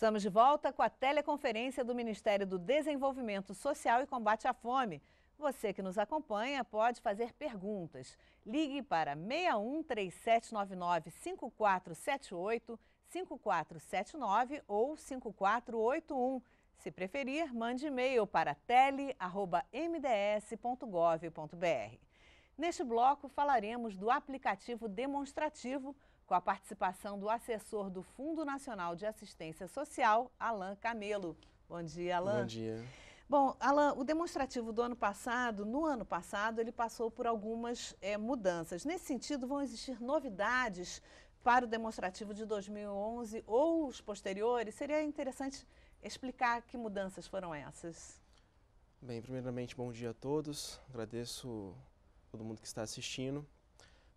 Estamos de volta com a teleconferência do Ministério do Desenvolvimento Social e Combate à Fome. Você que nos acompanha pode fazer perguntas. Ligue para 61 3799 5478 5479 ou 5481. Se preferir, mande e-mail para tele@mds.gov.br. Neste bloco falaremos do aplicativo demonstrativo com a participação do assessor do Fundo Nacional de Assistência Social, Alain Camelo. Bom dia, Alain. Bom dia. Bom, Alain, o demonstrativo do ano passado, no ano passado, ele passou por algumas é, mudanças. Nesse sentido, vão existir novidades para o demonstrativo de 2011 ou os posteriores? Seria interessante explicar que mudanças foram essas. Bem, primeiramente, bom dia a todos. Agradeço todo mundo que está assistindo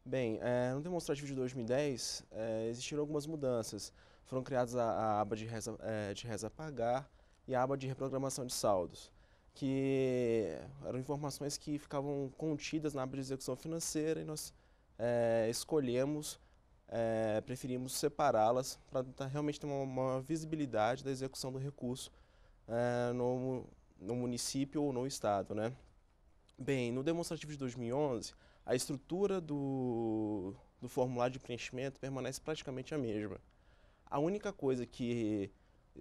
Bem, é, no demonstrativo de 2010 é, eh, existiram algumas mudanças. Foram criadas a, a aba de reza, é, de reza pagar e a aba de reprogramação de saldos, que eram informações que ficavam contidas na aba de execução financeira e nós escolhemos, preferimos separá-las para realmente ter uma, visibilidade da execução do recurso no, no município ou no estado. Né? Bem, no demonstrativo de 2011 a estrutura do, do formulário de preenchimento permanece praticamente a mesma. A única coisa que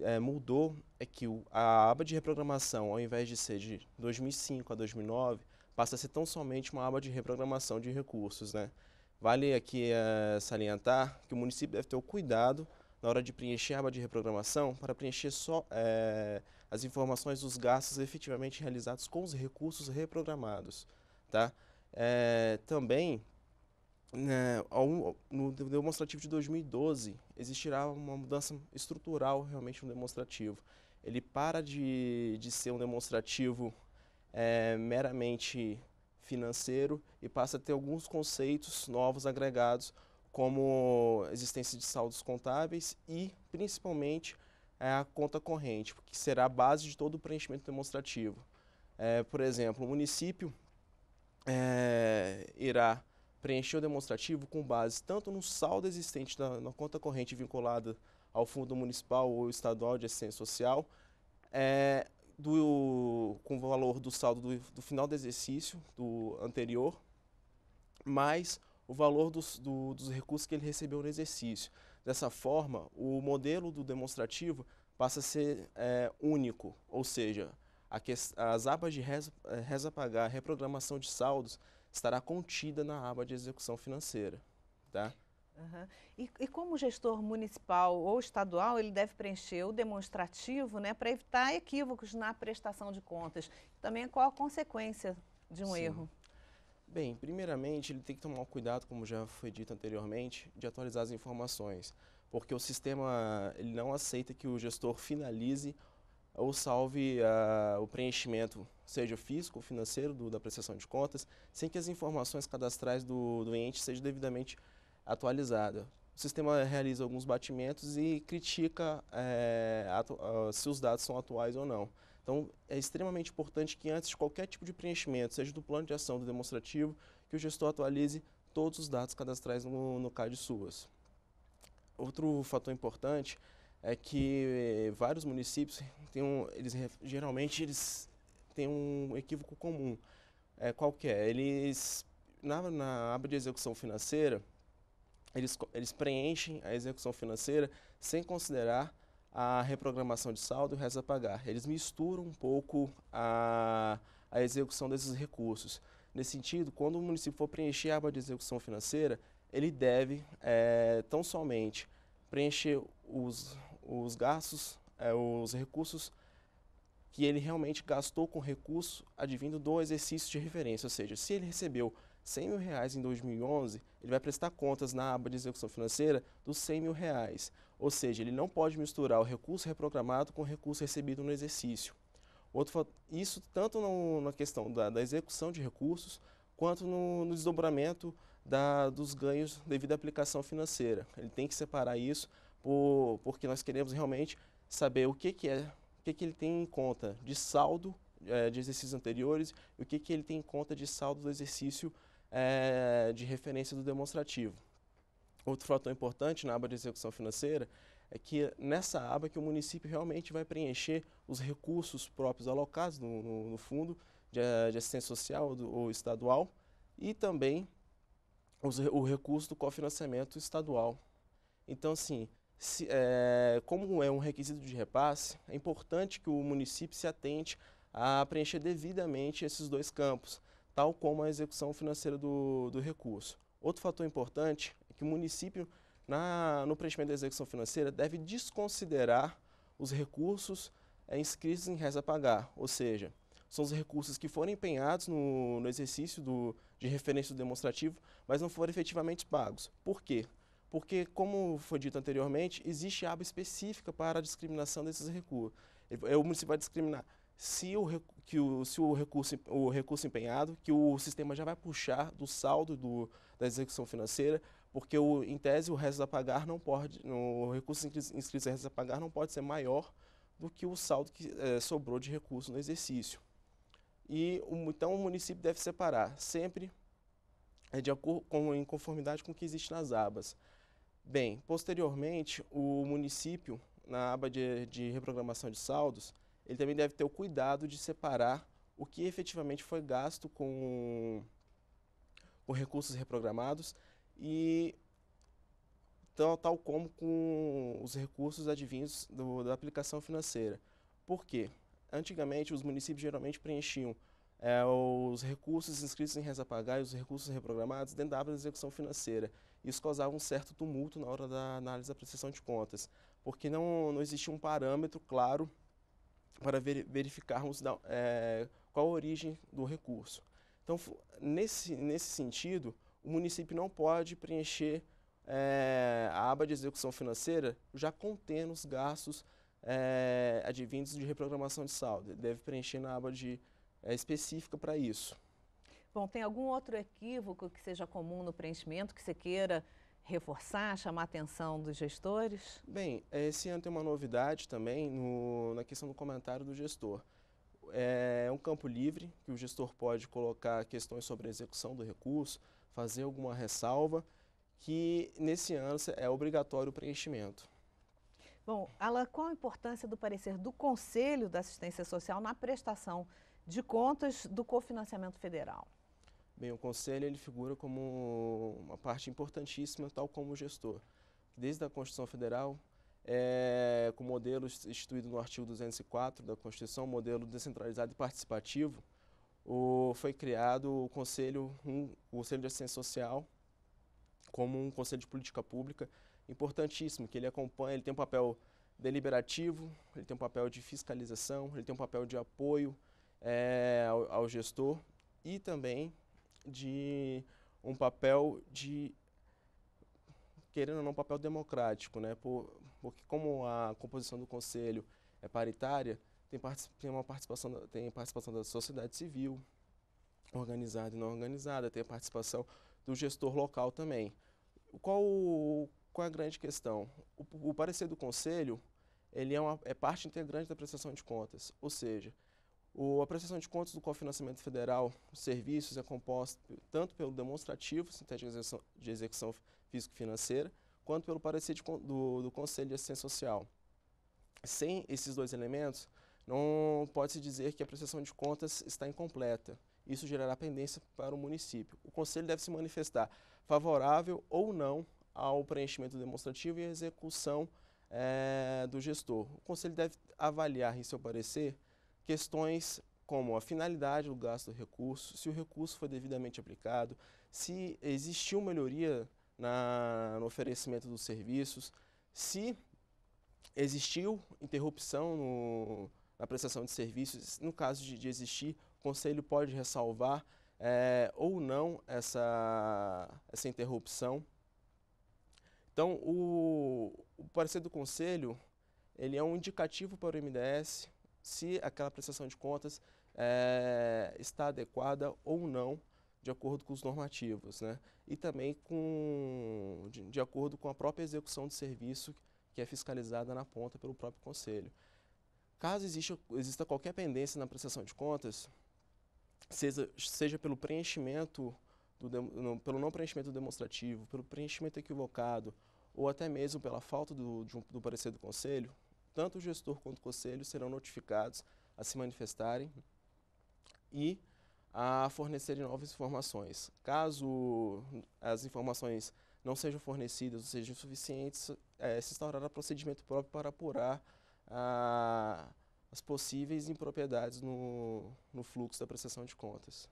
é, mudou é que o, a aba de reprogramação, ao invés de ser de 2005 a 2009, passa a ser tão somente uma aba de reprogramação de recursos. Né? Vale aqui é, salientar que o município deve ter o cuidado na hora de preencher a aba de reprogramação para preencher só é, as informações dos gastos efetivamente realizados com os recursos reprogramados. Tá? É, também, né, ao, no demonstrativo de 2012, existirá uma mudança estrutural realmente no demonstrativo. Ele para de, de ser um demonstrativo é, meramente financeiro e passa a ter alguns conceitos novos agregados, como existência de saldos contábeis e, principalmente, é, a conta corrente, que será a base de todo o preenchimento demonstrativo. É, por exemplo, o município é, irá preencher o demonstrativo com base tanto no saldo existente da, na conta corrente vinculada ao fundo municipal ou estadual de assistência social, é, do, com o valor do saldo do, do, final do exercício, do anterior, mais o valor dos, do, dos recursos que ele recebeu no exercício. Dessa forma, o modelo do demonstrativo passa a ser é, único, ou seja, as abas de resapagar, eh, reza pagar, reprogramação de saldos, estará contida na aba de execução financeira. Tá? Uhum. E, e, como gestor municipal ou estadual, ele deve preencher o demonstrativo né, para evitar equívocos na prestação de contas. Também qual a consequência de um Sim. erro? Bem, primeiramente, ele tem que tomar cuidado, como já foi dito anteriormente, de atualizar as informações, porque o sistema ele não aceita que o gestor finalize ou salve uh, o preenchimento, seja físico ou financeiro, do, da prestação de contas, sem que as informações cadastrais do, do ente sejam devidamente atualizadas. O sistema realiza alguns batimentos e critica é, uh, se os dados são atuais ou não. Então, é extremamente importante que antes de qualquer tipo de preenchimento, seja do plano de ação, do demonstrativo, que o gestor atualize todos os dados cadastrais no, no CAD SUAS. Outro fator importante é que vários municípios têm um, eles geralmente eles têm um equívoco comum. É, qual é? Eles na, na aba de execução financeira, eles, eles preenchem a execução financeira sem considerar a reprogramação de saldo e o resto a pagar. Eles misturam um pouco a, a execução desses recursos. Nesse sentido, quando o município for preencher a aba de execução financeira, ele deve é, tão somente preencher os, os gastos, é, os recursos que ele realmente gastou com recurso advindo do exercício de referência. Ou seja, se ele recebeu 100 mil reais em 2011, ele vai prestar contas na aba de execução financeira dos 100 mil reais. Ou seja, ele não pode misturar o recurso reprogramado com o recurso recebido no exercício. Outro, isso tanto no, na questão da, da, execução de recursos, quanto no, no desdobramento da, dos ganhos devido à aplicação financeira. Ele tem que separar isso por, porque nós queremos realmente saber o que, que é, o que, que ele tem em conta de saldo é, de exercícios anteriores e o que, que ele tem em conta de saldo do exercício é, de referência do demonstrativo. Outro fator importante na aba de execução financeira é que nessa aba que o município realmente vai preencher os recursos próprios alocados no, no, no fundo de, eh, de, assistência social do, ou estadual e também os, o recurso do cofinanciamento estadual. Então, assim, se, é, como é um requisito de repasse, é importante que o município se atente a preencher devidamente esses dois campos, tal como a execução financeira do, do recurso. Outro fator importante é que o município, na, no preenchimento da execução financeira, deve desconsiderar os recursos é, inscritos em reza pagar, ou seja, são os recursos que foram empenhados no, no exercício do, de referência do demonstrativo, mas não foram efetivamente pagos. Por quê? porque, como foi dito anteriormente, existe aba específica para a discriminação desses recursos. É, o município vai discriminar se o, que o, se o, recurso, o recurso empenhado, que o sistema já vai puxar do saldo do, da execução financeira, porque, o, em tese, o resto a pagar não pode, o recurso inscrito em resto a pagar não pode ser maior do que o saldo que é, sobrou de recurso no exercício. E, então, o município deve separar sempre é de acordo com, em conformidade com o que existe nas abas. Bem, posteriormente, o município, na aba de, de reprogramação de saldos, ele também deve ter o cuidado de separar o que efetivamente foi gasto com, com recursos reprogramados e tal, tal como com os recursos advindos do, da aplicação financeira. Por quê? Antigamente, os municípios geralmente preenchiam é, os recursos inscritos em reza pagar e os recursos reprogramados dentro da aba de execução financeira. Isso causava um certo tumulto na hora da análise da prestação de contas, porque não, não existia um parâmetro claro para verificarmos da, é, qual a origem do recurso. Então, nesse, nesse sentido, o município não pode preencher é, a aba de execução financeira já contendo os gastos é, advindos de reprogramação de saldo. Ele deve preencher na aba de, é, específica para isso. Bom, tem algum outro equívoco que seja comum no preenchimento que você queira reforçar, chamar a atenção dos gestores? Bem, eh, esse ano tem uma novidade também no, na questão do comentário do gestor. É um campo livre que o gestor pode colocar questões sobre a execução do recurso, fazer alguma ressalva, que nesse ano é obrigatório o preenchimento. Bom, Alan, qual a importância do parecer do Conselho da Assistência Social na prestação de contas do cofinanciamento federal? Bem, o conselho ele figura como uma parte importantíssima, tal como o gestor. Desde a Constituição Federal, é, com o modelo instituído no artigo 204 da Constituição, modelo descentralizado e participativo, o, foi criado o Conselho, um, o Conselho de Assistência Social como um conselho de política pública importantíssimo, que ele acompanha, ele tem um papel deliberativo, ele tem um papel de fiscalização, ele tem um papel de apoio é, ao, ao gestor e também de um papel de querendo ou não um papel democrático, né? Por, porque como a composição do conselho é paritária, tem, part, tem uma participação tem participação da sociedade civil organizada e não organizada, tem a participação do gestor local também. Qual qual é a grande questão? O, o parecer do conselho ele é, uma, é parte integrante da prestação de contas, ou seja, o, a prestação de contas do cofinanciamento federal, os serviços, é composta tanto pelo demonstrativo, estratégia de execução, de execução físico-financeira, quanto pelo parecer de, do, do Conselho de Assistência Social. Sem esses dois elementos, não pode-se dizer que a prestação de contas está incompleta. Isso gerará pendência para o município. O Conselho deve se manifestar favorável ou não ao preenchimento demonstrativo e à execução é, do gestor. O Conselho deve avaliar, em seu parecer, questões como a finalidade do gasto do recurso, se o recurso foi devidamente aplicado, se existiu melhoria na, no oferecimento dos serviços, se existiu interrupção no, na prestação de serviços, no caso de, de existir, o Conselho pode ressalvar é, ou não essa, essa interrupção. Então, o, o parecer do Conselho ele é um indicativo para o MDS se aquela prestação de contas é, está adequada ou não de acordo com os normativos, né? E também com, de, de, acordo com a própria execução de serviço que é fiscalizada na ponta pelo próprio conselho. Caso exista, exista qualquer pendência na prestação de contas, seja, seja pelo preenchimento do, pelo não preenchimento demonstrativo, pelo preenchimento equivocado ou até mesmo pela falta do, de um, do parecer do conselho, tanto o gestor quanto o conselho serão notificados a se manifestarem e a fornecerem novas informações. Caso as informações não sejam fornecidas ou sejam insuficientes, é, se instaurará procedimento próprio para apurar a, ah, as possíveis impropriedades no, no fluxo da prestação de contas.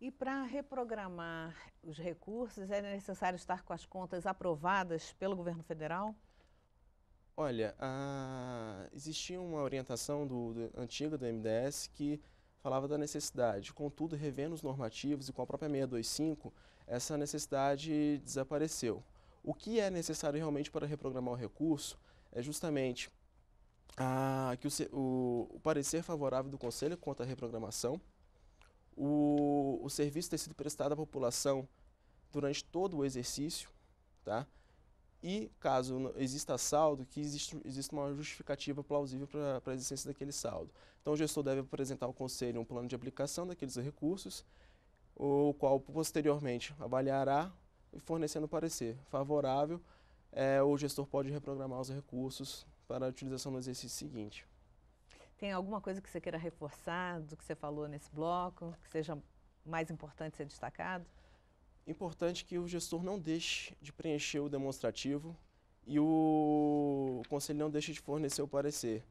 E para reprogramar os recursos, é necessário estar com as contas aprovadas pelo governo federal? Olha, a... existia uma orientação do, do, antiga do MDS que falava da necessidade, contudo, revendo os normativos e com a própria 625, essa necessidade desapareceu. O que é necessário realmente para reprogramar o recurso é justamente a, que o, o, o parecer favorável do Conselho quanto à reprogramação, o, o serviço ter sido prestado à população durante todo o exercício, tá? e, caso exista saldo, que existe, existe uma justificativa plausível para a existência daquele saldo. Então, o gestor deve apresentar ao conselho um plano de aplicação daqueles recursos, o qual posteriormente avaliará e fornecendo parecer favorável, é, o gestor pode reprogramar os recursos para a utilização no exercício seguinte. Tem alguma coisa que você queira reforçar do que você falou nesse bloco, que seja mais importante ser destacado? importante que o gestor não deixe de preencher o demonstrativo e o conselho não deixe de fornecer o parecer,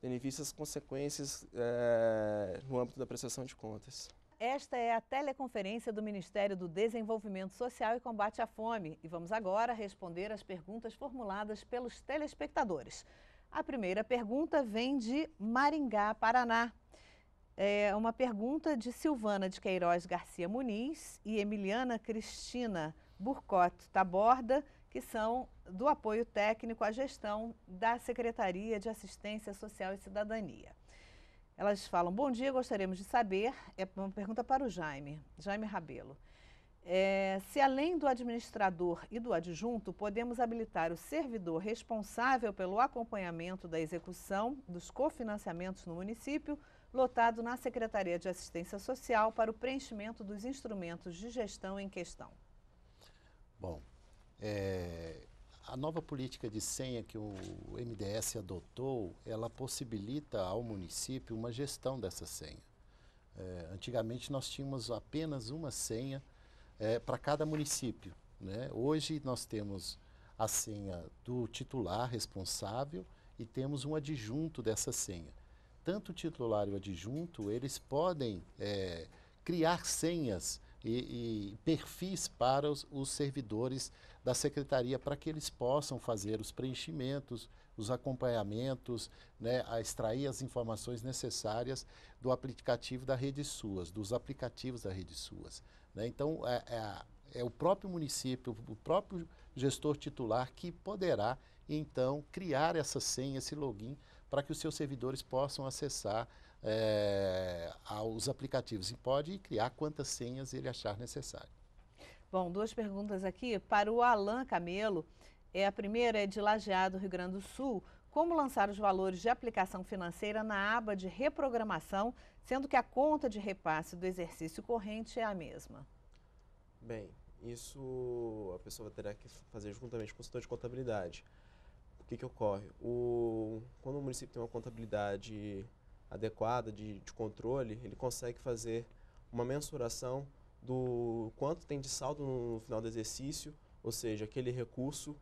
tendo em vista as consequências é, no âmbito da prestação de contas. Esta é a teleconferência do Ministério do Desenvolvimento Social e Combate à Fome e vamos agora responder as perguntas formuladas pelos telespectadores. A primeira pergunta vem de Maringá, Paraná é, uma pergunta de Silvana de Queiroz Garcia Muniz e Emiliana Cristina Burcott Taborda, que são do apoio técnico à gestão da Secretaria de Assistência Social e Cidadania. Elas falam: Bom dia, gostaríamos de saber. É uma pergunta para o Jaime, Jaime Rabelo. É, se além do administrador e do adjunto, podemos habilitar o servidor responsável pelo acompanhamento da execução dos cofinanciamentos no município, lotado na Secretaria de Assistência Social, para o preenchimento dos instrumentos de gestão em questão. Bom, é, a nova política de senha que o MDS adotou, ela possibilita ao município uma gestão dessa senha. É, antigamente nós tínhamos apenas uma senha é, para cada município. Né? Hoje nós temos a senha do titular responsável e temos um adjunto dessa senha. Tanto o titular e o adjunto, eles podem é, criar senhas e, e, perfis para os, os, servidores da secretaria para que eles possam fazer os preenchimentos, os acompanhamentos, né, a extrair as informações necessárias do aplicativo da Rede Suas, dos aplicativos da Rede Suas. Né? Então, é, é, é o próprio município, o próprio gestor titular que poderá, então, criar essa senha, esse login, para que os seus servidores possam acessar é, aos aplicativos. E pode criar quantas senhas ele achar necessário. Bom, duas perguntas aqui para o Alan Camelo. É, a primeira é de Lajeado, Rio Grande do Sul como lançar os valores de aplicação financeira na aba de reprogramação, sendo que a conta de repasse do exercício corrente é a mesma. Bem, isso a pessoa terá que fazer juntamente com o setor de contabilidade. O que, que ocorre? O, quando o município tem uma contabilidade adequada de, de controle, ele consegue fazer uma mensuração do quanto tem de saldo no final do exercício, ou seja, aquele recurso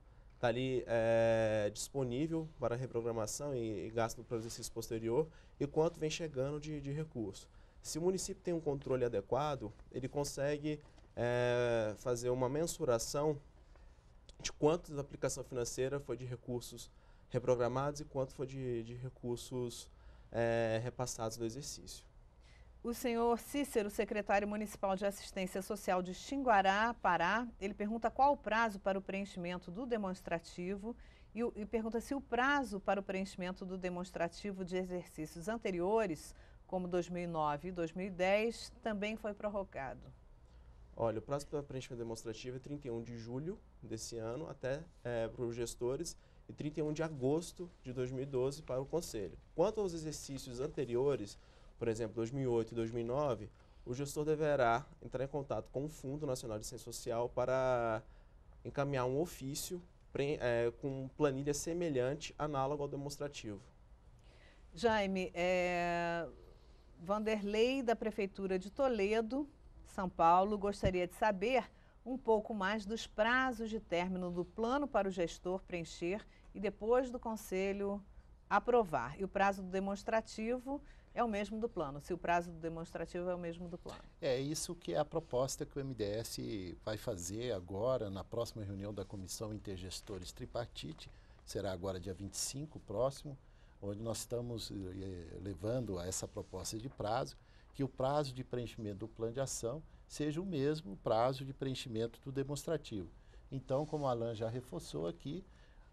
está ali é, disponível para reprogramação e, e gasto no exercício posterior e quanto vem chegando de, de recurso. Se o município tem um controle adequado, ele consegue é, fazer uma mensuração de quanto da aplicação financeira foi de recursos reprogramados e quanto foi de, de recursos é, repassados do exercício. O senhor Cícero, secretário municipal de assistência social de Xinguará, Pará, ele pergunta qual o prazo para o preenchimento do demonstrativo e, e pergunta se o prazo para o preenchimento do demonstrativo de exercícios anteriores, como 2009 e 2010, também foi prorrogado. Olha, o prazo para preenchimento demonstrativo é 31 de julho desse ano até é, para os gestores e 31 de agosto de 2012 para o Conselho. Quanto aos exercícios anteriores, por exemplo, 2008 e 2009, o gestor deverá entrar em contato com o Fundo Nacional de Ciência Social para encaminhar um ofício é, com planilha semelhante, análogo ao demonstrativo. Jaime, é... Vanderlei, da Prefeitura de Toledo, São Paulo, gostaria de saber um pouco mais dos prazos de término do plano para o gestor preencher e depois do Conselho aprovar. E o prazo do demonstrativo é o mesmo do plano, se o prazo do demonstrativo é o mesmo do plano. É isso que é a proposta que o MDS vai fazer agora, na próxima reunião da Comissão Intergestores Tripartite, será agora dia 25 próximo, onde nós estamos eh, levando a essa proposta de prazo, que o prazo de preenchimento do plano de ação seja o mesmo prazo de preenchimento do demonstrativo. Então, como a Alan já reforçou aqui,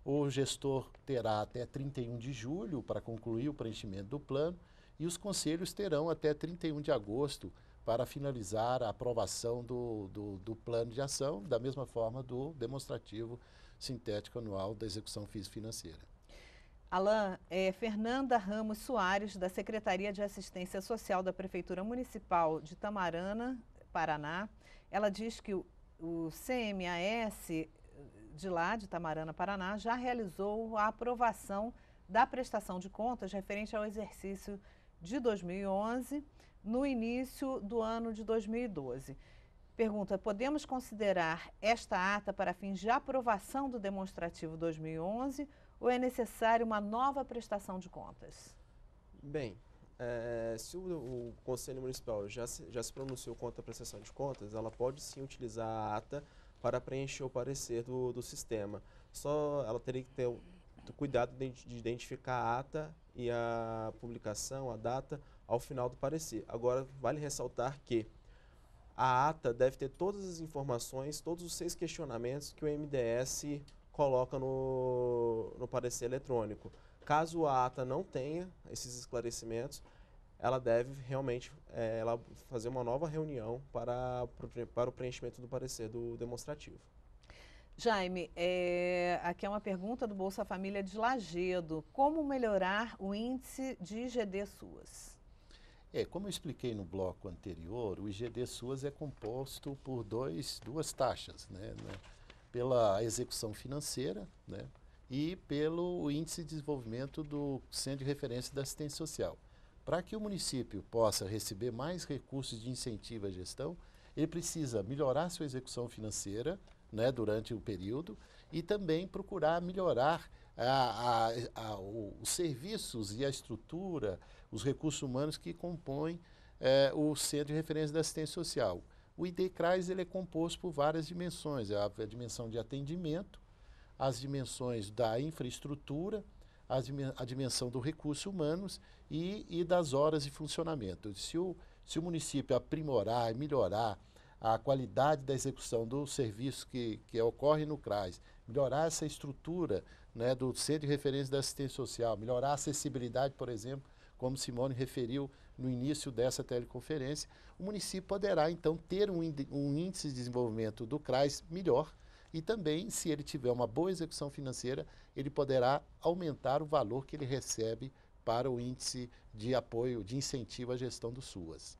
o gestor terá até 31 de julho para concluir o preenchimento do plano e os conselhos terão até 31 de agosto para finalizar a aprovação do, do, do plano de ação, da mesma forma do demonstrativo sintético anual da execução financeira. Alain, é, Fernanda Ramos Soares, da Secretaria de Assistência Social da Prefeitura Municipal de Tamarana, Paraná, ela diz que o, o CMAS de lá, de Tamarana, Paraná, já realizou a aprovação da prestação de contas referente ao exercício de 2011 no início do ano de 2012. Pergunta: podemos considerar esta ata para fins de aprovação do demonstrativo 2011 ou é necessário uma nova prestação de contas? Bem, é, se o, o, Conselho Municipal já se, já se pronunciou contra a prestação de contas, ela pode sim utilizar a ata para preencher o parecer do, do sistema. Só ela teria que ter o cuidado de, de identificar a ata e a publicação, a data, ao final do parecer. Agora, vale ressaltar que a ata deve ter todas as informações, todos os seis questionamentos que o MDS coloca no, no parecer eletrônico. Caso a ata não tenha esses esclarecimentos, ela deve realmente é, ela fazer uma nova reunião para, para o preenchimento do parecer do demonstrativo. Jaime, é, aqui é uma pergunta do Bolsa Família de Lagedo. Como melhorar o índice de IGD SUAS? É, como eu expliquei no bloco anterior, o IGD SUAS é composto por dois, duas taxas, né, né? pela execução financeira né, e pelo índice de desenvolvimento do Centro de Referência da Assistência Social. Para que o município possa receber mais recursos de incentivo à gestão, ele precisa melhorar sua execução financeira, né, durante o período e também procurar melhorar a, a, a, os serviços e a estrutura, os recursos humanos que compõem é, o Centro de Referência da Assistência Social. O IDCRAS ele é composto por várias dimensões, é a, a dimensão de atendimento, as dimensões da infraestrutura, a dimensão do recurso humanos e, e das horas de funcionamento. Se o, se o município aprimorar e melhorar a qualidade da execução do serviço que, que ocorre no CRAS, melhorar essa estrutura né, do Centro de Referência da Assistência Social, melhorar a acessibilidade, por exemplo, como Simone referiu no início dessa teleconferência, o município poderá então ter um índice de desenvolvimento do CRAS melhor e também, se ele tiver uma boa execução financeira, ele poderá aumentar o valor que ele recebe para o índice de apoio, de incentivo à gestão do SUAS.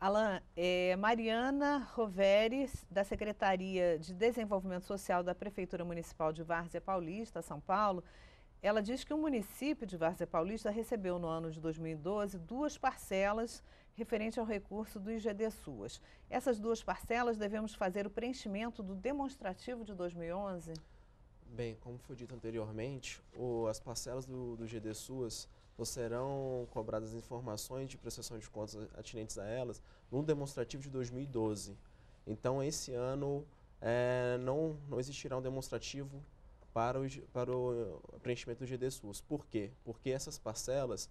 Alain, é, Mariana Roveres, da Secretaria de Desenvolvimento Social da Prefeitura Municipal de Várzea Paulista, São Paulo, ela diz que o município de Várzea Paulista recebeu no ano de 2012 duas parcelas referente ao recurso do IGD SUAS. Essas duas parcelas devemos fazer o preenchimento do demonstrativo de 2011? Bem, como foi dito anteriormente, o, as parcelas do, do IGD SUAS ou serão cobradas informações de prestação de contas atinentes a elas no demonstrativo de 2012. Então, esse ano é, não, não existirá um demonstrativo para o, para o eh, preenchimento do GDSUS. Por quê? Porque essas parcelas,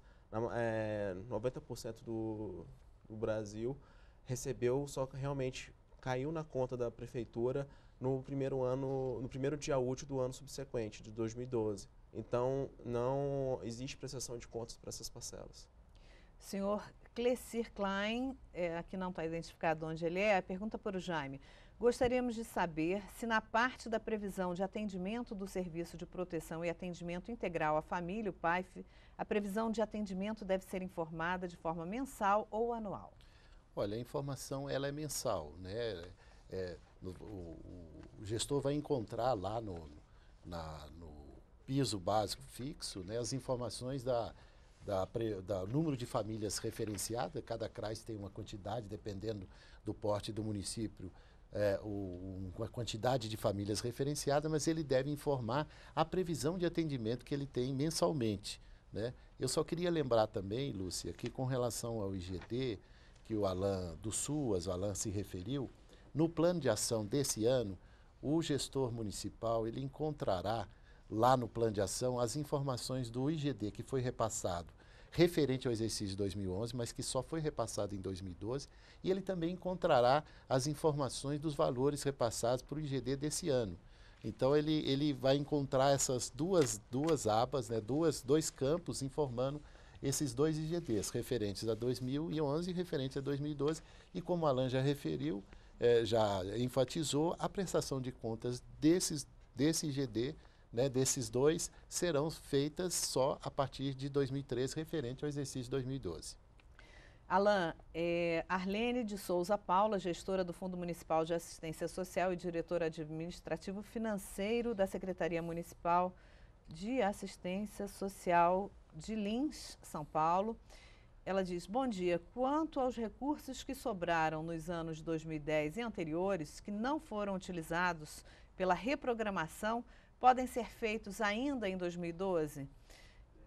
é, 90% do, do Brasil recebeu, só que realmente caiu na conta da prefeitura no primeiro ano, no primeiro dia útil do ano subsequente, de 2012. Então, não existe prestação de contas para essas parcelas. Senhor Clecir Klein, é, aqui não está identificado onde ele é, pergunta para o Jaime. Gostaríamos de saber se na parte da previsão de atendimento do Serviço de Proteção e Atendimento Integral à Família, o PAIF, a previsão de atendimento deve ser informada de forma mensal ou anual. Olha, a informação ela é mensal, né? É, no, o, o, gestor vai encontrar lá no, na, no piso básico fixo, né, as informações da, da, da, número de famílias referenciadas, cada CRAS tem uma quantidade, dependendo do porte do município, é, o, uma quantidade de famílias referenciadas, mas ele deve informar a previsão de atendimento que ele tem mensalmente. Né? Eu só queria lembrar também, Lúcia, que com relação ao IGT, que o Alain do SUAS, o Alain se referiu, no plano de ação desse ano, o gestor municipal ele encontrará lá no plano de ação as informações do IGD que foi repassado referente ao exercício 2011, mas que só foi repassado em 2012, e ele também encontrará as informações dos valores repassados para o IGD desse ano. Então ele, ele vai encontrar essas duas, duas abas, né, duas, dois campos informando esses dois IGDs, referentes a 2011 e referentes a 2012, e como Alan já referiu, eh, já enfatizou, a prestação de contas desses, desse IGD né, desses dois serão feitas só a partir de 2013, referente ao exercício 2012. Alain, é, Arlene de Souza Paula, gestora do Fundo Municipal de Assistência Social e diretora administrativo financeiro da Secretaria Municipal de Assistência Social de Lins, São Paulo. Ela diz: Bom dia. Quanto aos recursos que sobraram nos anos 2010 e anteriores, que não foram utilizados pela reprogramação, podem ser feitos ainda em 2012?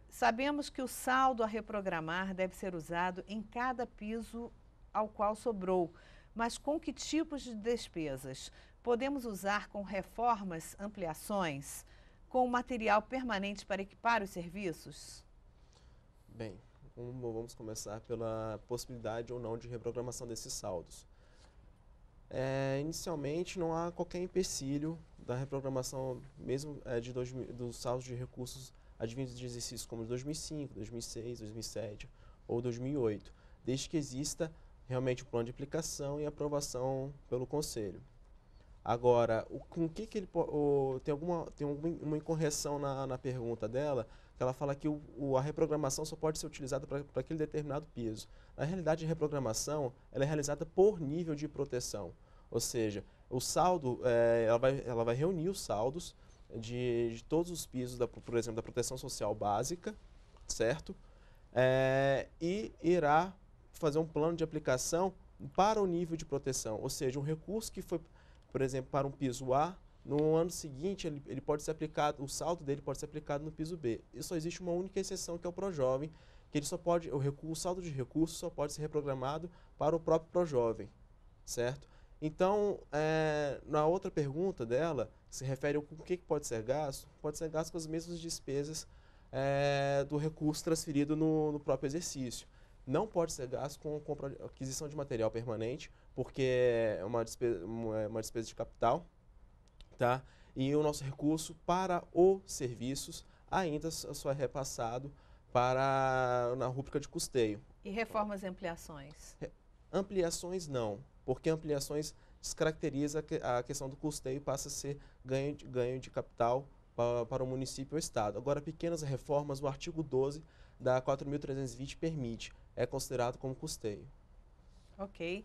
Sabemos que o saldo a reprogramar deve ser usado em cada piso ao qual sobrou, mas com que tipos de despesas? Podemos usar com reformas, ampliações, com material permanente para equipar os serviços? Bem, vamos começar pela possibilidade ou não de reprogramação desses saldos. É, inicialmente, não há qualquer empecilho da reprogramação mesmo é, de dois, dos saldos de recursos advindos de exercícios como 2005, 2006, 2007 ou 2008, desde que exista realmente o plano de aplicação e aprovação pelo conselho. Agora, o, com que, que ele o, tem alguma tem uma incorreção na, na pergunta dela, que ela fala que o, o a reprogramação só pode ser utilizada para aquele determinado piso. Na realidade, a reprogramação ela é realizada por nível de proteção, ou seja, o saldo, é, ela, vai, ela vai reunir os saldos de, de, todos os pisos, da, por exemplo, da proteção social básica, certo? É, e irá fazer um plano de aplicação para o nível de proteção, ou seja, um recurso que foi, por exemplo, para um piso A, no ano seguinte ele, ele pode ser aplicado, o saldo dele pode ser aplicado no piso B. E só existe uma única exceção que é o Projovem, que ele só pode, o, recurso, o saldo de recurso só pode ser reprogramado para o próprio Projovem, certo? Então, é, na outra pergunta dela, se refere ao que pode ser gasto, pode ser gasto com as mesmas despesas é, do recurso transferido no, no, próprio exercício. Não pode ser gasto com compra, aquisição de material permanente, porque é uma despesa, é uma despesa de capital, tá? E o nosso recurso para os serviços ainda só é repassado para na rúbrica de custeio. E reformas e ampliações? Ampliações não porque ampliações descaracteriza a questão do custeio e passa a ser ganho de, ganho de capital para, para o município ou estado. Agora, pequenas reformas, o artigo 12 da 4.320 permite, é considerado como custeio. Ok.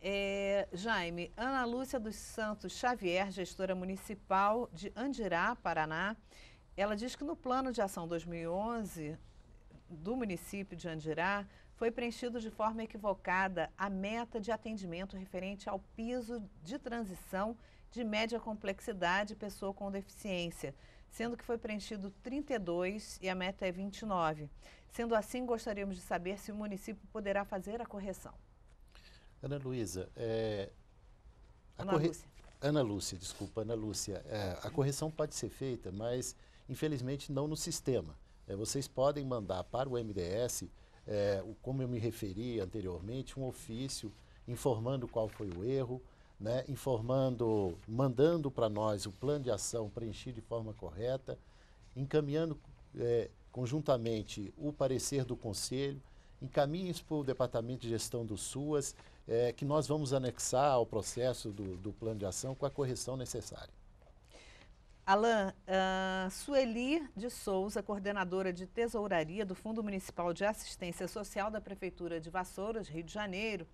É, Jaime, Ana Lúcia dos Santos Xavier, gestora municipal de Andirá, Paraná, ela diz que no plano de ação 2011 do município de Andirá foi preenchido de forma equivocada a meta de atendimento referente ao piso de transição de média complexidade pessoa com deficiência, sendo que foi preenchido 32 e a meta é 29. Sendo assim, gostaríamos de saber se o município poderá fazer a correção. Ana Luísa, é... Ana, corre... Lúcia. Ana Lúcia, desculpa, Ana Lúcia, é, a correção pode ser feita, mas infelizmente não no sistema. É, vocês podem mandar para o MDS é, como eu me referi anteriormente, um ofício informando qual foi o erro, né, informando, mandando para nós o plano de ação preenchido de forma correta, encaminhando é, conjuntamente o parecer do Conselho, encaminhe isso para o Departamento de Gestão do SUAS, é, que nós vamos anexar ao processo do, do plano de ação com a correção necessária. Alain, uh, Sueli de Souza, coordenadora de tesouraria do Fundo Municipal de Assistência Social da Prefeitura de Vassouras, Rio de Janeiro,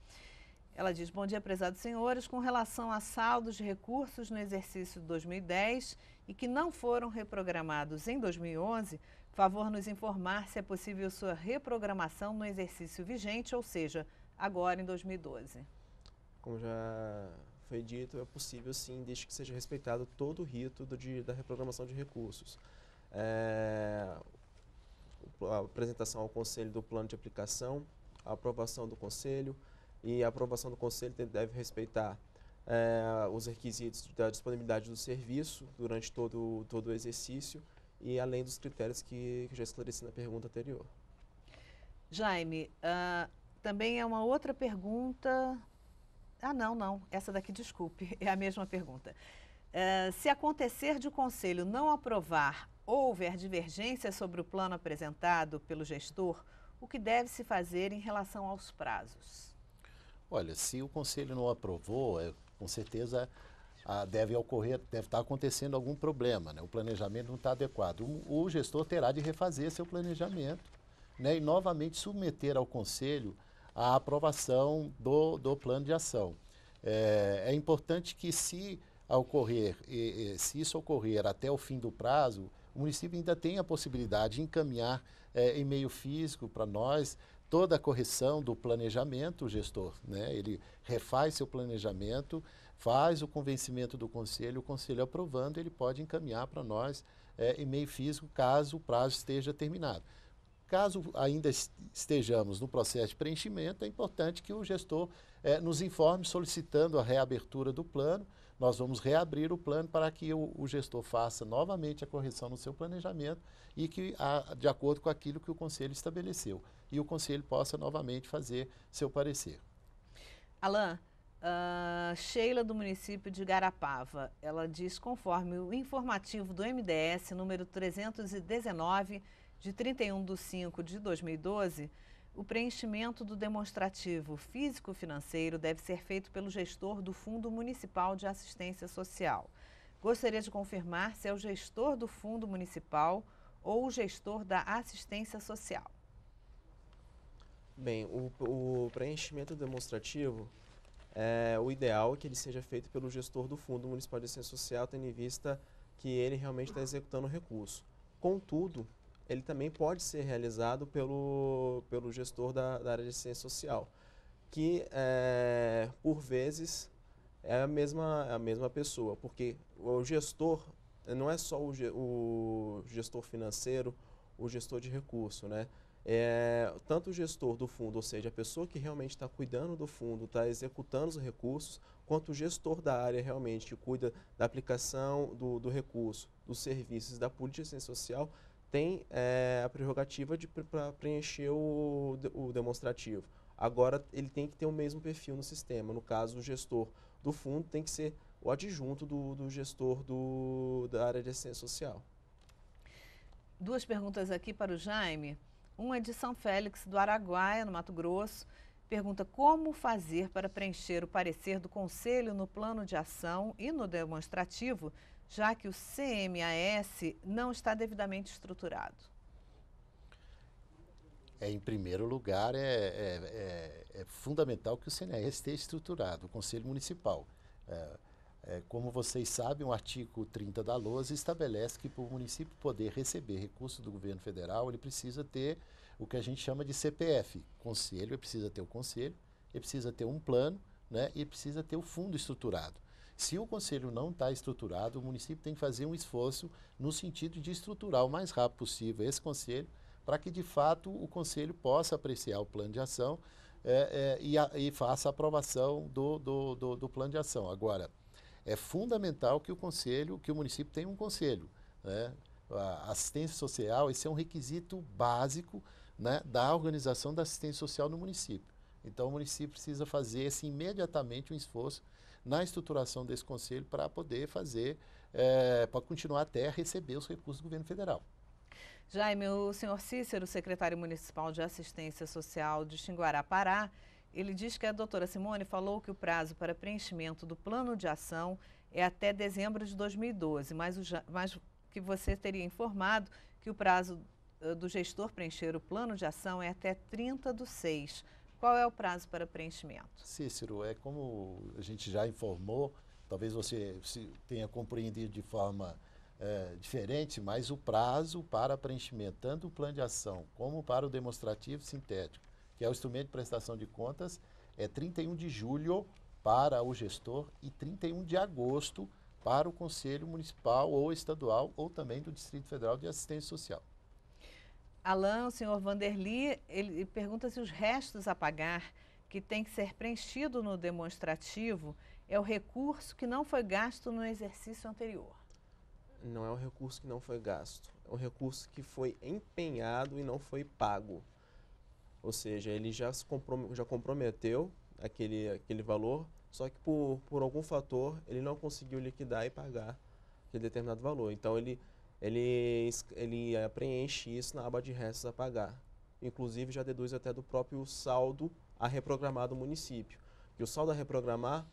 ela diz: Bom dia, prezados senhores. Com relação a saldos de recursos no exercício 2010 e que não foram reprogramados em 2011, favor nos informar se é possível sua reprogramação no exercício vigente, ou seja, agora em 2012. Como já foi dito, é possível sim, desde que seja respeitado todo o rito do, de, da reprogramação de recursos. É, a apresentação ao Conselho do plano de aplicação, a aprovação do Conselho, e a aprovação do Conselho deve respeitar é, os requisitos da disponibilidade do serviço durante todo, todo o exercício e além dos critérios que, que já esclareci na pergunta anterior. Jaime, uh, também é uma outra pergunta ah, não, não. Essa daqui, desculpe, é a mesma pergunta. Uh, se acontecer de o conselho não aprovar ou houver divergência sobre o plano apresentado pelo gestor, o que deve se fazer em relação aos prazos? Olha, se o conselho não aprovou, é, com certeza ah, deve ocorrer, deve estar tá acontecendo algum problema, né? o planejamento não está adequado. O, o, gestor terá de refazer seu planejamento né? e novamente submeter ao conselho a aprovação do, do plano de ação. É, é importante que se ocorrer, e, e, se isso ocorrer até o fim do prazo, o município ainda tem a possibilidade de encaminhar é, em meio físico para nós toda a correção do planejamento, o gestor. Né? Ele refaz seu planejamento, faz o convencimento do conselho, o conselho aprovando, ele pode encaminhar para nós é, meio físico caso o prazo esteja terminado. Caso ainda estejamos no processo de preenchimento, é importante que o gestor é, nos informe solicitando a reabertura do plano. Nós vamos reabrir o plano para que o, o gestor faça novamente a correção no seu planejamento e que, a, de acordo com aquilo que o conselho estabeleceu, e o conselho possa novamente fazer seu parecer. Alain, Uh, Sheila, do município de Garapava, ela diz: conforme o informativo do MDS número 319, de 31 de 5 de 2012, o preenchimento do demonstrativo físico-financeiro deve ser feito pelo gestor do Fundo Municipal de Assistência Social. Gostaria de confirmar se é o gestor do Fundo Municipal ou o gestor da Assistência Social. Bem, o, o preenchimento demonstrativo, é, o ideal é que ele seja feito pelo gestor do Fundo Municipal de Assistência Social, tendo em vista que ele realmente está executando o recurso. Contudo, ele também pode ser realizado pelo, pelo gestor da, da área de ciência social, que é, por vezes é a mesma, a mesma pessoa, porque o gestor não é só o, o gestor financeiro, o gestor de recurso, né? É, tanto o gestor do fundo, ou seja, a pessoa que realmente está cuidando do fundo, está executando os recursos, quanto o gestor da área realmente que cuida da aplicação do, do recurso, dos serviços, da política social, tem é, a prerrogativa de para preencher o, o demonstrativo. Agora ele tem que ter o mesmo perfil no sistema. No caso, o gestor do fundo tem que ser o adjunto do, do gestor do, da área de assistência social. Duas perguntas aqui para o Jaime. Uma é de São Félix, do Araguaia, no Mato Grosso. Pergunta como fazer para preencher o parecer do Conselho no plano de ação e no demonstrativo já que o CMAS não está devidamente estruturado? É, em primeiro lugar, é, é, é, é fundamental que o CNAS esteja estruturado, o Conselho Municipal. É, é, como vocês sabem, o artigo 30 da LOAS estabelece que para o município poder receber recursos do governo federal, ele precisa ter o que a gente chama de CPF, conselho, ele precisa ter o conselho, ele precisa ter um plano né, e precisa ter o fundo estruturado. Se o conselho não está estruturado, o município tem que fazer um esforço no sentido de estruturar o mais rápido possível esse conselho, para que de fato o conselho possa apreciar o plano de ação é, é, e, a, e, faça a aprovação do, do, do, do, plano de ação. Agora, é fundamental que o conselho, que o município tenha um conselho. Né? A assistência social, esse é um requisito básico né, da organização da assistência social no município. Então o município precisa fazer esse, imediatamente um esforço na estruturação desse conselho para poder fazer, é, eh, para continuar até receber os recursos do governo federal. Jaime, o senhor Cícero, secretário municipal de assistência social de Xinguará, Pará, ele diz que a doutora Simone falou que o prazo para preenchimento do plano de ação é até dezembro de 2012, mas, o, mas que você teria informado que o prazo eh, do gestor preencher o plano de ação é até 30 do 6. Qual é o prazo para preenchimento? Cícero, é como a gente já informou, talvez você tenha compreendido de forma é, diferente, mas o prazo para preenchimento, tanto o plano de ação como para o demonstrativo sintético, que é o instrumento de prestação de contas, é 31 de julho para o gestor e 31 de agosto para o Conselho Municipal ou Estadual ou também do Distrito Federal de Assistência Social. Alain, o senhor Vanderli, ele pergunta se os restos a pagar que tem que ser preenchido no demonstrativo é o recurso que não foi gasto no exercício anterior. Não é o recurso que não foi gasto, é o recurso que foi empenhado e não foi pago. Ou seja, ele já, se comprometeu, já comprometeu aquele, aquele valor, só que por, por algum fator ele não conseguiu liquidar e pagar aquele determinado valor. Então ele ele, ele preenche isso na aba de restos a pagar. Inclusive, já deduz até do próprio saldo a reprogramar do município. E o saldo a reprogramar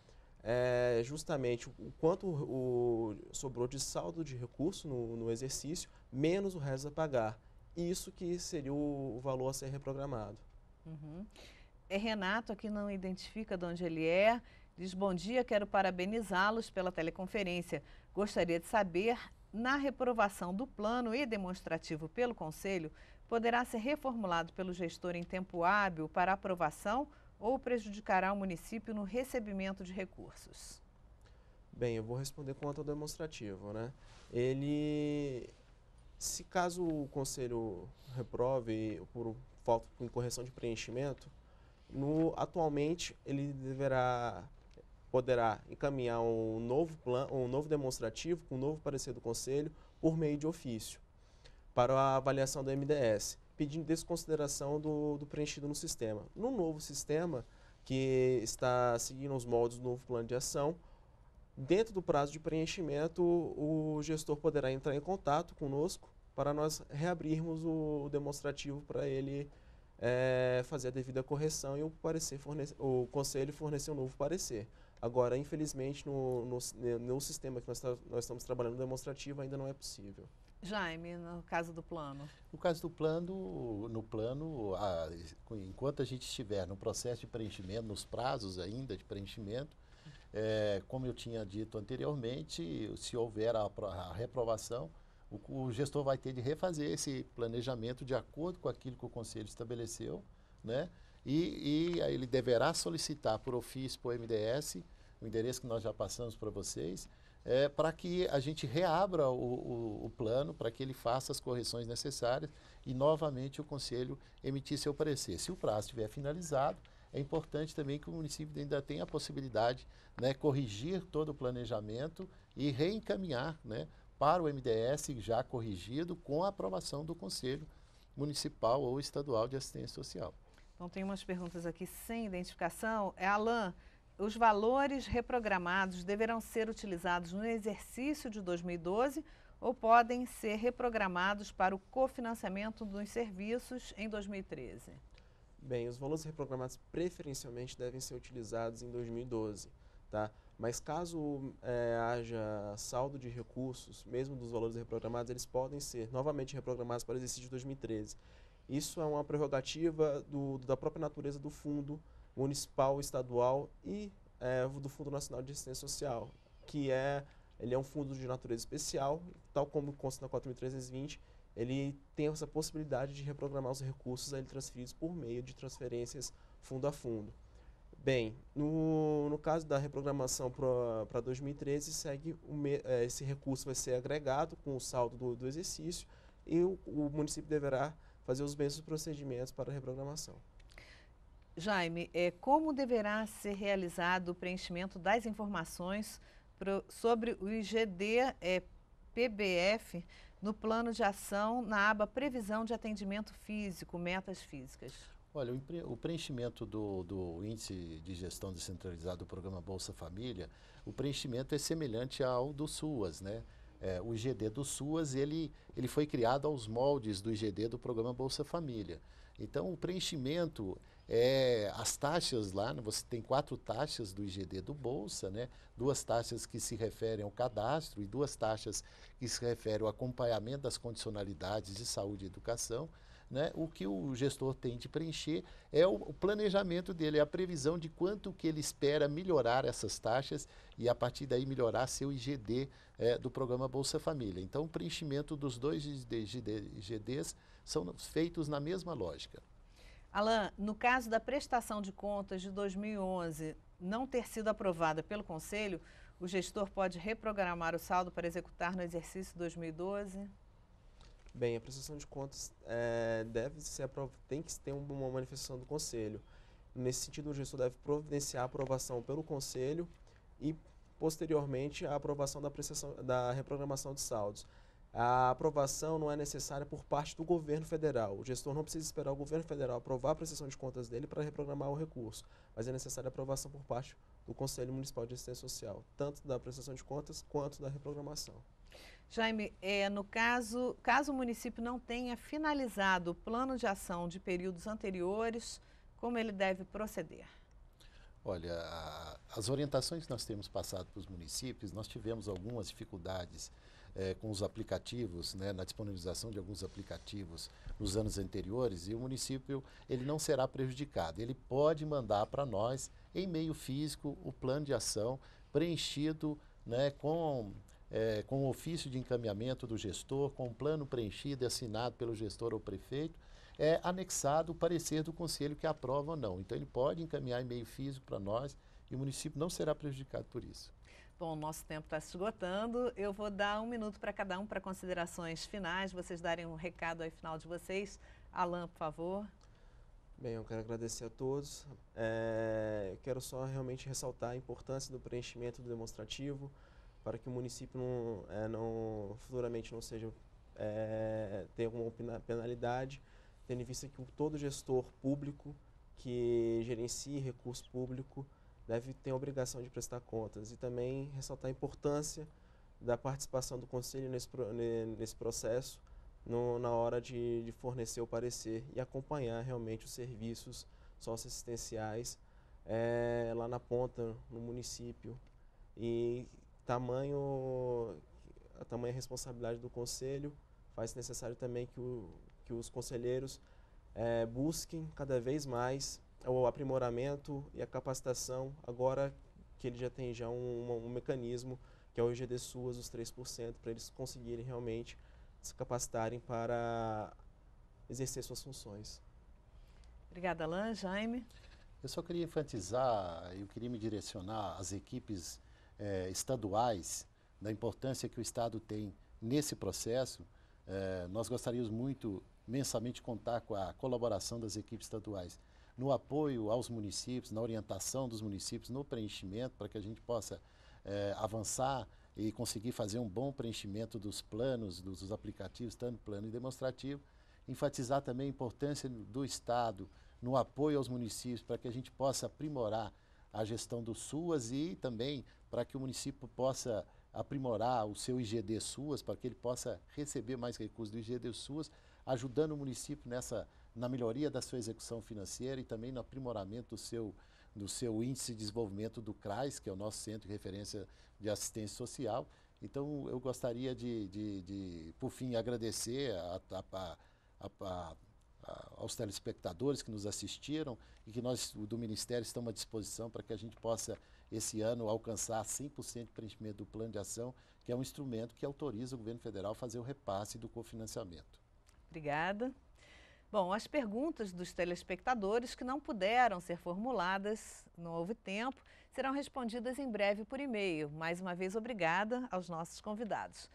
é justamente o quanto o, sobrou de saldo de recurso no, no exercício, menos o resto a pagar. Isso que seria o, o valor a ser reprogramado. Uhum. É Renato, aqui não identifica de onde ele é. Diz bom dia, quero parabenizá-los pela teleconferência. Gostaria de saber na reprovação do plano e demonstrativo pelo Conselho, poderá ser reformulado pelo gestor em tempo hábil para aprovação ou prejudicará o município no recebimento de recursos? Bem, eu vou responder quanto ao demonstrativo, né? Ele, se caso o Conselho reprove por falta de correção de preenchimento, no, atualmente ele deverá poderá encaminhar um novo plano, um novo demonstrativo, um novo parecer do Conselho por meio de ofício para a avaliação do MDS, pedindo desconsideração do, do preenchido no sistema. No novo sistema, que está seguindo os moldes do novo plano de ação, dentro do prazo de preenchimento, o gestor poderá entrar em contato conosco para nós reabrirmos o demonstrativo para ele é, fazer a devida correção e o, parecer o conselho fornecer um novo parecer. Agora, infelizmente, no, no, no sistema que nós, nós estamos trabalhando demonstrativo ainda não é possível. Jaime, no caso do plano? No caso do plano, no plano, a, enquanto a gente estiver no processo de preenchimento, nos prazos ainda de preenchimento, é, como eu tinha dito anteriormente, se houver a, a reprovação, o, o, gestor vai ter de refazer esse planejamento de acordo com aquilo que o conselho estabeleceu, né? E, e ele deverá solicitar por ofício, por MDS, o endereço que nós já passamos para vocês, é, para que a gente reabra o, o, o plano, para que ele faça as correções necessárias e novamente o Conselho emitir seu parecer. Se o prazo estiver finalizado, é importante também que o município ainda tenha a possibilidade de né, corrigir todo o planejamento e reencaminhar né, para o MDS já corrigido com a aprovação do Conselho Municipal ou Estadual de Assistência Social. Então tem umas perguntas aqui sem identificação. É Alain, os valores reprogramados deverão ser utilizados no exercício de 2012 ou podem ser reprogramados para o cofinanciamento dos serviços em 2013? Bem, os valores reprogramados preferencialmente devem ser utilizados em 2012, tá? Mas caso é, haja saldo de recursos, mesmo dos valores reprogramados, eles podem ser novamente reprogramados para o exercício de 2013. Isso é uma prerrogativa do, da própria natureza do fundo municipal, estadual e é, do Fundo Nacional de Assistência Social, que é ele é um fundo de natureza especial, tal como consta na 4.320, ele tem essa possibilidade de reprogramar os recursos ali transferidos por meio de transferências fundo a fundo. Bem, no, no caso da reprogramação para 2013, segue o, é, esse recurso vai ser agregado com o saldo do, do exercício e o, o município deverá fazer os mesmos procedimentos para reprogramação. Jaime, é, como deverá ser realizado o preenchimento das informações pro, sobre o IGD é, PBF no plano de ação na aba Previsão de Atendimento Físico, Metas Físicas? Olha, o preenchimento do, do, índice de gestão descentralizado do programa Bolsa Família, o preenchimento é semelhante ao do SUAS, né? É, o IGD do SUAS ele, ele foi criado aos moldes do IGD do programa Bolsa Família. Então, o preenchimento é as taxas lá, né, você tem quatro taxas do IGD do Bolsa, né, duas taxas que se referem ao cadastro e duas taxas que se referem ao acompanhamento das condicionalidades de saúde e educação né, o que o gestor tem de preencher é o, planejamento dele, é a previsão de quanto que ele espera melhorar essas taxas e a partir daí melhorar seu IGD é, do programa Bolsa Família. Então, o preenchimento dos dois IGDs são feitos na mesma lógica. Alain, no caso da prestação de contas de 2011 não ter sido aprovada pelo Conselho, o gestor pode reprogramar o saldo para executar no exercício 2012? Bem, a prestação de contas é, deve ser aprovada, tem que ter uma manifestação do conselho. Nesse sentido, o gestor deve providenciar a aprovação pelo conselho e, posteriormente, a aprovação da, prestação, da reprogramação de saldos. A aprovação não é necessária por parte do governo federal. O gestor não precisa esperar o governo federal aprovar a prestação de contas dele para reprogramar o recurso, mas é necessária a aprovação por parte do Conselho Municipal de Assistência Social, tanto da prestação de contas quanto da reprogramação. Jaime, é, no caso, caso o município não tenha finalizado o plano de ação de períodos anteriores, como ele deve proceder? Olha, a, as orientações que nós temos passado para os municípios, nós tivemos algumas dificuldades é, com os aplicativos, né, na disponibilização de alguns aplicativos nos anos anteriores, e o município ele não será prejudicado. Ele pode mandar para nós, em meio físico, o plano de ação preenchido né, com é, com o ofício de encaminhamento do gestor, com o plano preenchido e assinado pelo gestor ou prefeito, é anexado o parecer do conselho que aprova ou não. Então ele pode encaminhar e-mail físico para nós e o município não será prejudicado por isso. Bom, nosso tempo está se esgotando. Eu vou dar um minuto para cada um para considerações finais, vocês darem um recado aí final de vocês. Alain, por favor. Bem, eu quero agradecer a todos. É, eu quero só realmente ressaltar a importância do preenchimento do demonstrativo, para que o município não, é, não futuramente não seja é, tenha alguma penalidade, tendo em vista que todo gestor público que gerencie recurso público deve ter a obrigação de prestar contas e também ressaltar a importância da participação do conselho nesse, nesse processo no, na hora de, de, fornecer o parecer e acompanhar realmente os serviços socioassistenciais é, lá na ponta, no município, e tamanho, a tamanha responsabilidade do conselho faz necessário também que, o, que os conselheiros é, busquem cada vez mais o aprimoramento e a capacitação, agora que ele já tem já um, um mecanismo, que é o IGD SUAS, os 3%, para eles conseguirem realmente se capacitarem para exercer suas funções. Obrigada, Alain. Jaime? Eu só queria enfatizar, eu queria me direcionar às equipes é, estaduais, da importância que o Estado tem nesse processo, é, nós gostaríamos muito, imensamente, contar com a colaboração das equipes estaduais no apoio aos municípios, na orientação dos municípios, no preenchimento, para que a gente possa é, avançar e conseguir fazer um bom preenchimento dos planos, dos, dos aplicativos, tanto plano e demonstrativo. Enfatizar também a importância do Estado no apoio aos municípios, para que a gente possa aprimorar a gestão do SUAS e também para que o município possa aprimorar o seu IGD SUAS, para que ele possa receber mais recursos do IGD SUAS, ajudando o município nessa na melhoria da sua execução financeira e também no aprimoramento do seu do seu índice de desenvolvimento do CRAS, que é o nosso centro de referência de assistência social. Então, eu gostaria de, de, de por fim, agradecer a, a, a, a aos telespectadores que nos assistiram e que nós do Ministério estamos à disposição para que a gente possa, esse ano, alcançar 100% de preenchimento do plano de ação, que é um instrumento que autoriza o governo federal a fazer o repasse do cofinanciamento. Obrigada. Bom, as perguntas dos telespectadores que não puderam ser formuladas, não houve tempo, serão respondidas em breve por e-mail. Mais uma vez, obrigada aos nossos convidados.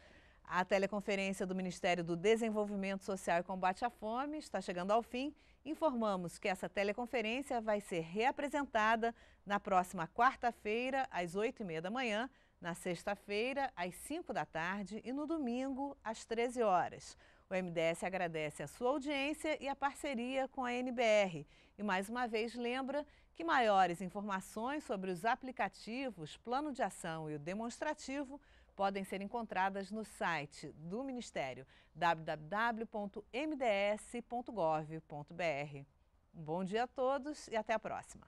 A teleconferência do Ministério do Desenvolvimento Social e Combate à Fome está chegando ao fim. Informamos que essa teleconferência vai ser reapresentada na próxima quarta-feira, às 8h30 da manhã, na sexta-feira, às 5 da tarde e no domingo, às 13 horas. O MDS agradece a sua audiência e a parceria com a NBR. E mais uma vez lembra que maiores informações sobre os aplicativos, plano de ação e o demonstrativo podem ser encontradas no site do Ministério www.mds.gov.br. Um bom dia a todos e até a próxima.